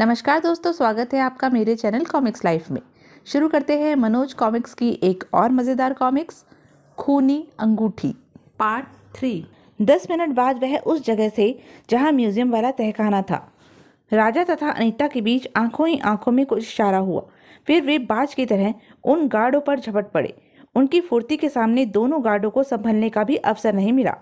नमस्कार दोस्तों स्वागत है आपका मेरे चैनल कॉमिक्स लाइफ में शुरू करते हैं मनोज कॉमिक्स की एक और मज़ेदार कॉमिक्स खूनी अंगूठी पार्ट थ्री दस मिनट बाद वह उस जगह से जहाँ म्यूजियम वाला तहखाना था राजा तथा अनीता के बीच आंखों ही आंखों में कुछ इशारा हुआ फिर वे बाज की तरह उन गार्डों पर झपट पड़े उनकी फुर्ती के सामने दोनों गार्डों को संभलने का भी अवसर नहीं मिला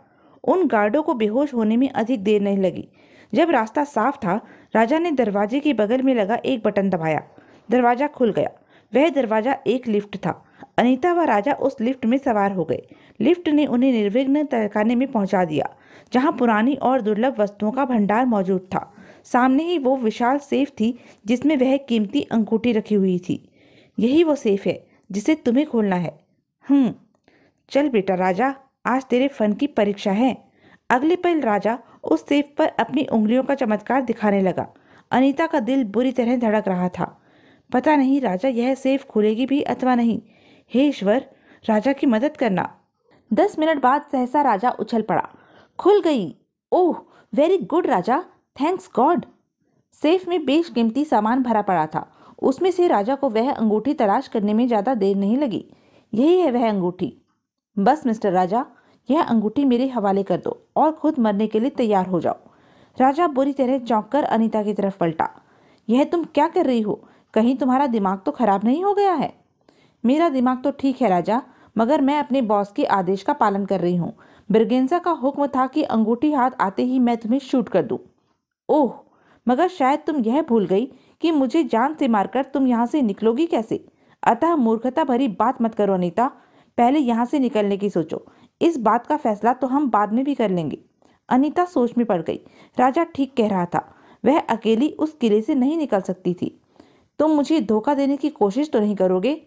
उन गार्डों को बेहोश होने में अधिक देर नहीं लगी जब रास्ता साफ था राजा ने दरवाजे के बगल में लगा एक बटन दबाया दरवाजा खुल गया वह दरवाजा एक लिफ्ट था अनीता व राजा उस लिफ्ट में सवार हो गए लिफ्ट ने उन्हें निर्विघ्न तहखाने में पहुंचा दिया जहां पुरानी और दुर्लभ वस्तुओं का भंडार मौजूद था सामने ही वो विशाल सेफ थी जिसमें वह कीमती अंगूठी रखी हुई थी यही वो सेफ है जिसे तुम्हें खोलना है हम्म चल बेटा राजा आज तेरे फन की परीक्षा है अगले पल राजा उस सेफ पर अपनी उंगलियों का चमत्कार दिखाने लगा अनीता का दिल बुरी तरह धड़क रहा था पता नहीं राजा यह सेफ खुलेगी भी अथवा नहीं हे ईश्वर राजा की मदद करना दस मिनट बाद सहसा राजा उछल पड़ा खुल गई oh very good Raja thanks God safe में बेश कीमती सामान भरा पड़ा था उसमें से राजा को वह अंगूठी तलाश करने में ज़्यादा देर नहीं लगी यही है वह अंगूठी बस मिस्टर राजा यह अंगूठी मेरे हवाले कर दो और खुद मरने के लिए तैयार हो जाओ राजा बुरी तरह चौंक कर अनिता की तरफ पलटा यह तुम क्या कर रही हो कहीं तुम्हारा दिमाग तो खराब नहीं हो गया है मेरा दिमाग तो ठीक है राजा मगर मैं अपने बॉस के आदेश का पालन कर रही हूँ ब्रिगेंजा का हुक्म था कि अंगूठी हाथ आते ही मैं तुम्हें शूट कर दूँ ओह मगर शायद तुम यह भूल गई कि मुझे जान से मारकर तुम यहाँ से निकलोगी कैसे अतः मूर्खता भरी बात मत करो अनिता पहले यहाँ से निकलने की सोचो इस बात का फैसला तो हम बाद में भी कर लेंगे अनीता सोच में पड़ गई राजा ठीक कह रहा था वह अकेली उस किले से नहीं निकल सकती थी तुम तो मुझे धोखा देने की कोशिश तो नहीं करोगे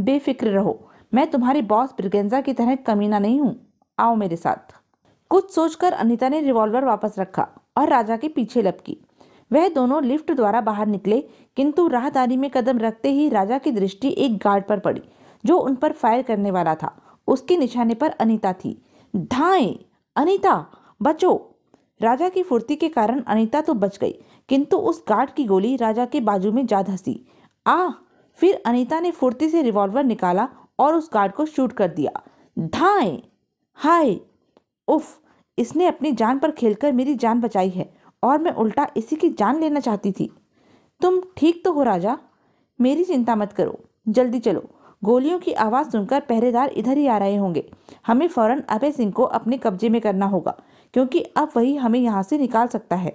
बेफिक्र रहो मैं तुम्हारी बॉस ब्रिगेंजा की तरह कमीना नहीं हूँ आओ मेरे साथ कुछ सोचकर अनिता ने रिवॉल्वर वापस रखा और राजा के पीछे लपकी वह दोनों लिफ्ट द्वारा बाहर निकले किंतु राहदारी में कदम रखते ही राजा की दृष्टि एक गार्ड पर पड़ी जो उन पर फायर करने वाला था उसके निशाने पर अनीता थी धाए अनीता बचो राजा की फुर्ती के कारण अनीता तो बच गई किंतु उस गार्ड की गोली राजा के बाजू में जा धसी आ फिर अनीता ने फुर्ती से रिवॉल्वर निकाला और उस गार्ड को शूट कर दिया धाए हाय उफ इसने अपनी जान पर खेलकर मेरी जान बचाई है और मैं उल्टा इसी की जान लेना चाहती थी तुम ठीक तो हो राजा मेरी चिंता मत करो जल्दी चलो गोलियों की आवाज़ सुनकर पहरेदार इधर ही आ रहे होंगे हमें फौरन अभय सिंह को अपने कब्जे में करना होगा क्योंकि अब वही हमें यहाँ से निकाल सकता है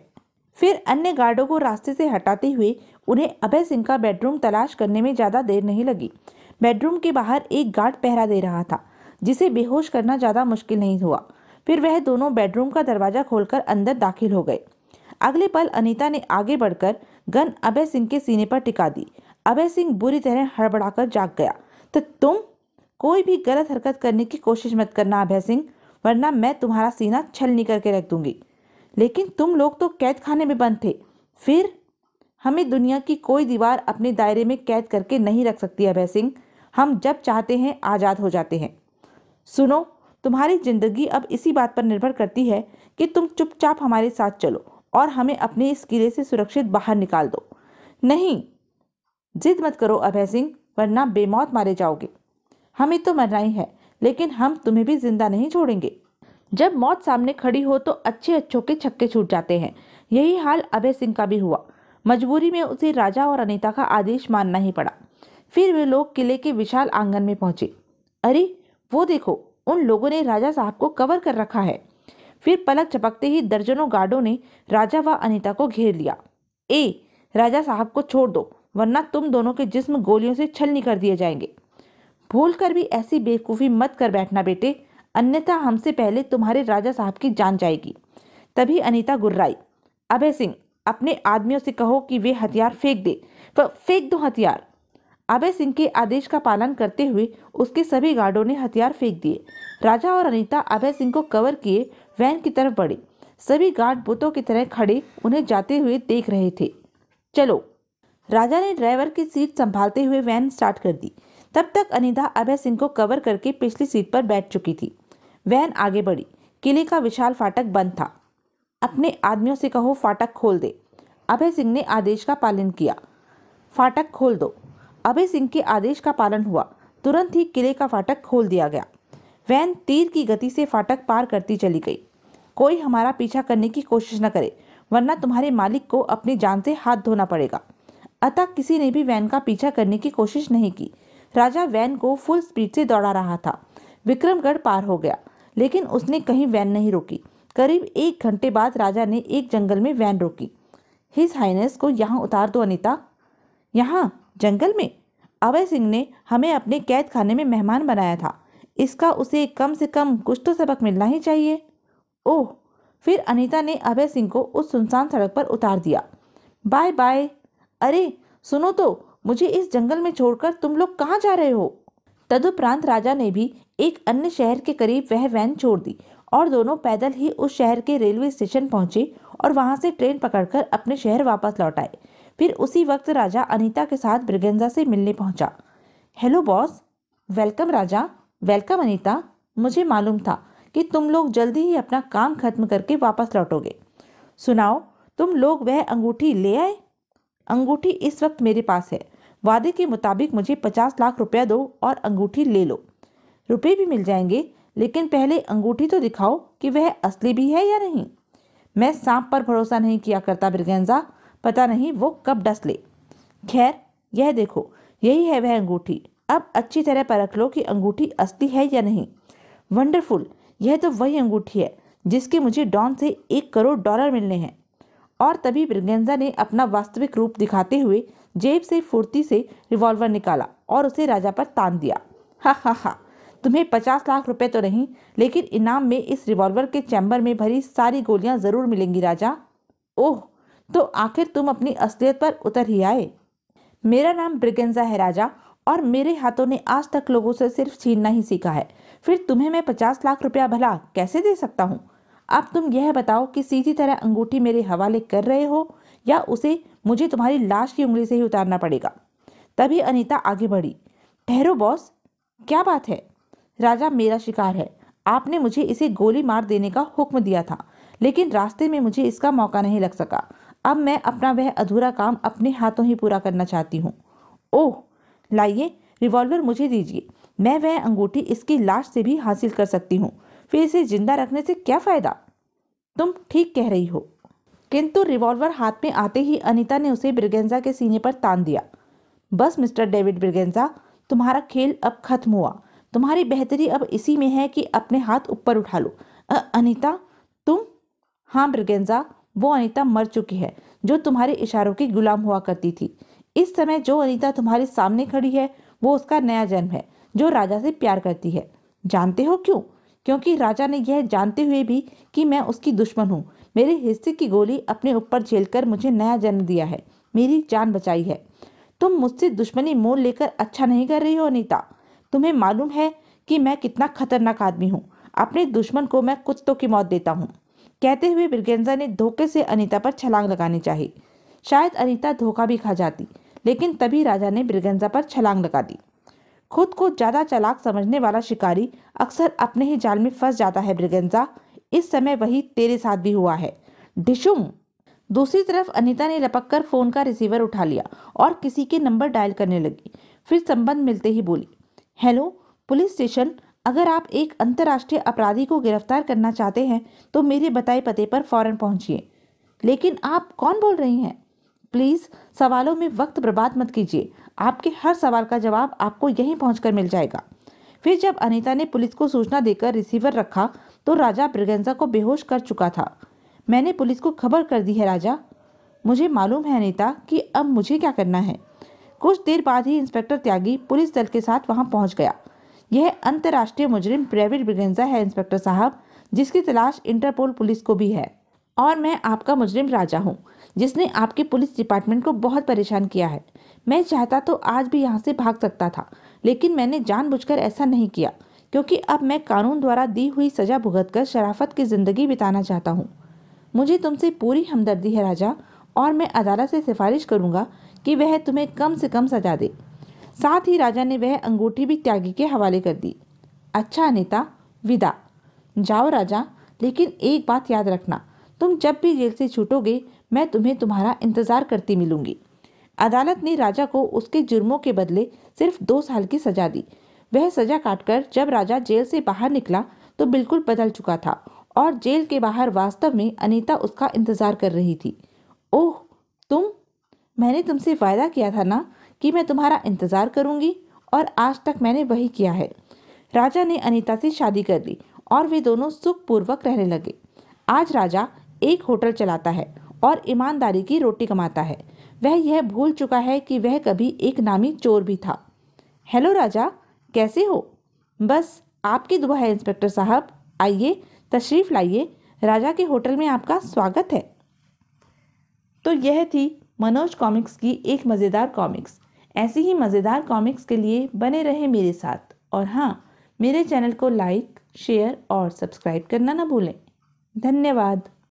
फिर अन्य गार्डों को रास्ते से हटाते हुए उन्हें अभय सिंह का बेडरूम तलाश करने में ज़्यादा देर नहीं लगी बेडरूम के बाहर एक गार्ड पहरा दे रहा था जिसे बेहोश करना ज़्यादा मुश्किल नहीं हुआ फिर वह दोनों बेडरूम का दरवाज़ा खोलकर अंदर दाखिल हो गए अगले पल अनीता ने आगे बढ़कर गन अभय सिंह के सीने पर टिका दी अभय सिंह बुरी तरह हड़बड़ाकर जाग गया तो तुम कोई भी गलत हरकत करने की कोशिश मत करना अभय सिंह वरना मैं तुम्हारा सीना छलनी करके रख दूंगी लेकिन तुम लोग तो कैद खाने में बंद थे फिर हमें दुनिया की कोई दीवार अपने दायरे में कैद करके नहीं रख सकती अभय सिंह हम जब चाहते हैं आज़ाद हो जाते हैं सुनो तुम्हारी ज़िंदगी अब इसी बात पर निर्भर करती है कि तुम चुपचाप हमारे साथ चलो और हमें अपने इस किले से सुरक्षित बाहर निकाल दो नहीं जिद मत करो अभय सिंह वरना बेमौत मारे जाओगे हमें तो मरना ही है लेकिन हम तुम्हें भी जिंदा नहीं छोड़ेंगे जब मौत सामने खड़ी हो तो अच्छे अच्छों के छक्के छूट जाते हैं यही हाल अभय सिंह का भी हुआ मजबूरी में उसे राजा और अनिता का आदेश मानना ही पड़ा फिर वे लोग किले के विशाल आंगन में पहुंचे अरे वो देखो उन लोगों ने राजा साहब को कवर कर रखा है फिर पलक चपकते ही दर्जनों गार्डों ने राजा व अनिता को घेर लिया ए राजा साहब को छोड़ दो वरना तुम दोनों के जिस्म गोलियों से छलनी कर दिए जाएंगे भूल कर भी ऐसी बेवकूफ़ी मत कर बैठना बेटे अन्यथा हमसे पहले तुम्हारे राजा साहब की जान जाएगी तभी अनीता गुर्राई अभय सिंह अपने आदमियों से कहो कि वे हथियार फेंक दे फेंक दो हथियार अभय सिंह के आदेश का पालन करते हुए उसके सभी गार्डों ने हथियार फेंक दिए राजा और अनीता अभय सिंह को कवर किए वैन की तरफ बढ़े सभी गार्ड बुतों की तरह खड़े उन्हें जाते हुए देख रहे थे चलो राजा ने ड्राइवर की सीट संभालते हुए वैन स्टार्ट कर दी तब तक अनिधा अभय सिंह को कवर करके पिछली सीट पर बैठ चुकी थी वैन आगे बढ़ी किले का विशाल फाटक बंद था अपने आदमियों से कहो फाटक खोल दे अभय सिंह ने आदेश का पालन किया फाटक खोल दो अभय सिंह के आदेश का पालन हुआ तुरंत ही किले का फाटक खोल दिया गया वैन तीर की गति से फाटक पार करती चली गई कोई हमारा पीछा करने की कोशिश न करे वरना तुम्हारे मालिक को अपनी जान से हाथ धोना पड़ेगा अतः किसी ने भी वैन का पीछा करने की कोशिश नहीं की राजा वैन को फुल स्पीड से दौड़ा रहा था विक्रमगढ़ पार हो गया लेकिन उसने कहीं वैन नहीं रोकी करीब एक घंटे बाद राजा ने एक जंगल में वैन रोकी हिज हाइनेस को यहाँ उतार दो अनिता यहाँ जंगल में अभय सिंह ने हमें अपने कैद खाने में मेहमान बनाया था इसका उसे कम से कम कुछ तो सबक मिलना ही चाहिए ओह फिर अनीता ने अभय सिंह को उस सुनसान सड़क पर उतार दिया बाय बाय अरे सुनो तो मुझे इस जंगल में छोड़कर तुम लोग कहाँ जा रहे हो तदुपरांत राजा ने भी एक अन्य शहर के करीब वह वैन छोड़ दी और दोनों पैदल ही उस शहर के रेलवे स्टेशन पहुंचे और वहां से ट्रेन पकड़कर अपने शहर वापस लौट आए फिर उसी वक्त राजा अनीता के साथ ब्रिगेंजा से मिलने पहुंचा hello boss welcome Raja welcome Anita मुझे मालूम था कि तुम लोग जल्दी ही अपना काम खत्म करके वापस लौटोगे सुनाओ तुम लोग वह अंगूठी ले आए अंगूठी इस वक्त मेरे पास है वादे के मुताबिक मुझे पचास लाख रुपया दो और अंगूठी ले लो रुपये भी मिल जाएंगे लेकिन पहले अंगूठी तो दिखाओ कि वह असली भी है या नहीं मैं सांप पर भरोसा नहीं किया करता ब्रिगेंजा पता नहीं वो कब डस ले खैर यह देखो यही है वह अंगूठी अब अच्छी तरह परख लो कि अंगूठी असली है या नहीं वंडरफुल यह तो वही अंगूठी है जिसके मुझे डॉन से एक करोड़ डॉलर मिलने हैं और तभी ब्रिगेंजा ने अपना वास्तविक रूप दिखाते हुए जेब से फुर्ती से रिवॉल्वर निकाला और उसे राजा पर तान दिया हा हा हा तुम्हें पचास लाख रुपए तो नहीं लेकिन इनाम में इस रिवॉल्वर के चैम्बर में भरी सारी गोलियां जरूर मिलेंगी राजा ओह तो आखिर तुम अपनी असलियत पर उतर ही आए मेरा नाम ब्रिगेंजा है राजा और मेरे हाथों ने आज तक लोगों से सिर्फ छीनना ही सीखा है फिर तुम्हें मैं पचास लाख रुपया भला कैसे दे सकता हूँ अब तुम यह बताओ कि सीधी तरह अंगूठी मेरे हवाले कर रहे हो या उसे मुझे तुम्हारी लाश की उंगली से ही उतारना पड़ेगा तभी अनीता आगे बढ़ी ठहरो बॉस क्या बात है राजा मेरा शिकार है आपने मुझे इसे गोली मार देने का हुक्म दिया था लेकिन रास्ते में मुझे इसका मौका नहीं लग सका अब मैं अपना वह अधूरा काम अपने हाथों ही पूरा करना चाहती हूँ ओह लाइए रिवॉल्वर मुझे दीजिए मैं वह अंगूठी इसकी लाश से भी हासिल कर सकती हूँ फिर इसे जिंदा रखने से क्या फ़ायदा तुम ठीक कह रही हो किंतु रिवॉल्वर हाथ में आते ही अनिता ने उसे ब्रिगेंजा के सीने पर तान दिया बस मिस्टर डेविड ब्रिगेंजा तुम्हारा खेल अब खत्म हुआ तुम्हारी बेहतरी अब इसी में है कि अपने हाथ ऊपर उठा लो अ, अनिता तुम हाँ ब्रिगेंजा वो अनिता मर चुकी है जो तुम्हारे इशारों की गुलाम हुआ करती थी इस समय जो अनिता तुम्हारे सामने खड़ी है वो उसका नया जन्म है जो राजा से प्यार करती है जानते हो क्यों क्योंकि राजा ने यह जानते हुए भी कि मैं उसकी दुश्मन हूँ मेरे हिस्से की गोली अपने ऊपर झेलकर मुझे नया जन्म दिया है मेरी जान बचाई है तुम मुझसे दुश्मनी मोल लेकर अच्छा नहीं कर रही हो अनिता तुम्हें मालूम है कि मैं कितना खतरनाक आदमी हूँ अपने दुश्मन को मैं कुत्तों की मौत देता हूँ कहते हुए ब्रिगेंजा ने धोखे से अनिता पर छलांग लगानी चाहिए शायद अनिता धोखा भी खा जाती लेकिन तभी राजा ने ब्रिगेंजा पर छलांग लगा दी खुद को ज़्यादा चालाक समझने वाला शिकारी अक्सर अपने ही जाल में फंस जाता है ब्रिगेंजा इस समय वही तेरे साथ भी हुआ है डिशुम दूसरी तरफ अनिता ने लपक कर फ़ोन का रिसीवर उठा लिया और किसी के नंबर डायल करने लगी फिर संबंध मिलते ही बोली हेलो पुलिस स्टेशन अगर आप एक अंतर्राष्ट्रीय अपराधी को गिरफ्तार करना चाहते हैं तो मेरे बताए पते पर फौरन पहुंचिए लेकिन आप कौन बोल रही हैं प्लीज़ सवालों में वक्त बर्बाद मत कीजिए आपके हर सवाल का जवाब आपको यहीं पहुँच मिल जाएगा फिर जब अनिता ने पुलिस को सूचना देकर रिसीवर रखा तो राजा ब्रिगेंजा को बेहोश कर चुका था मैंने पुलिस को खबर कर दी है राजा मुझे मालूम है अनिता कि अब मुझे क्या करना है कुछ देर बाद ही इंस्पेक्टर त्यागी पुलिस दल के साथ वहां पहुंच गया यह अंतर्राष्ट्रीय मुजरिम प्राइवेट ब्रिगेंजा है इंस्पेक्टर साहब जिसकी तलाश इंटरपोल पुलिस को भी है और मैं आपका मुजरिम राजा हूँ जिसने आपके पुलिस डिपार्टमेंट को बहुत परेशान किया है मैं चाहता तो आज भी यहाँ से भाग सकता था लेकिन मैंने जानबूझकर ऐसा नहीं किया क्योंकि अब मैं कानून द्वारा दी हुई सज़ा भुगतकर शराफत की ज़िंदगी बिताना चाहता हूँ मुझे तुमसे पूरी हमदर्दी है राजा और मैं अदालत से सिफारिश करूँगा कि वह तुम्हें कम से कम सजा दे साथ ही राजा ने वह अंगूठी भी त्यागी के हवाले कर दी अच्छा अनिता विदा जाओ राजा लेकिन एक बात याद रखना तुम जब भी जेल से छूटोगे मैं तुम्हें तुम्हारा इंतज़ार करती मिलूंगी अदालत ने राजा को उसके जुर्मों के बदले सिर्फ दो साल की सजा दी वह सजा काटकर जब राजा जेल से बाहर निकला तो बिल्कुल बदल चुका था और जेल के बाहर वास्तव में अनीता उसका इंतज़ार कर रही थी ओह तुम मैंने तुमसे वायदा किया था ना कि मैं तुम्हारा इंतज़ार करूंगी और आज तक मैंने वही किया है राजा ने अनीता से शादी कर ली और वे दोनों सुखपूर्वक रहने लगे आज राजा एक होटल चलाता है और ईमानदारी की रोटी कमाता है वह यह भूल चुका है कि वह कभी एक नामी चोर भी था हेलो राजा कैसे हो बस आपकी दुआ है इंस्पेक्टर साहब आइए तशरीफ़ लाइए राजा के होटल में आपका स्वागत है तो यह थी मनोज कॉमिक्स की एक मज़ेदार कॉमिक्स ऐसी ही मज़ेदार कॉमिक्स के लिए बने रहे मेरे साथ और हाँ मेरे चैनल को लाइक शेयर और सब्सक्राइब करना ना भूलें धन्यवाद